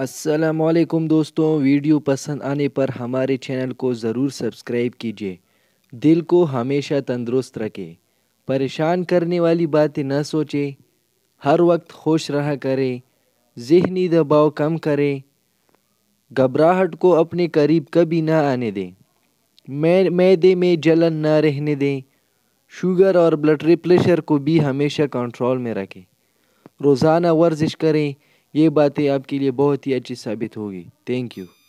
असलकुम दोस्तों वीडियो पसंद आने पर हमारे चैनल को ज़रूर सब्सक्राइब कीजिए दिल को हमेशा तंदुरुस्त रखें परेशान करने वाली बातें न सोचें हर वक्त खुश रहा करें जहनी दबाव कम करें घबराहट को अपने करीब कभी ना आने दें मैदे में जलन ना रहने दें शुगर और ब्लड प्रेशर को भी हमेशा कंट्रोल में रखें रोज़ाना वर्जिश करें ये बातें आपके लिए बहुत ही अच्छी साबित होगी थैंक यू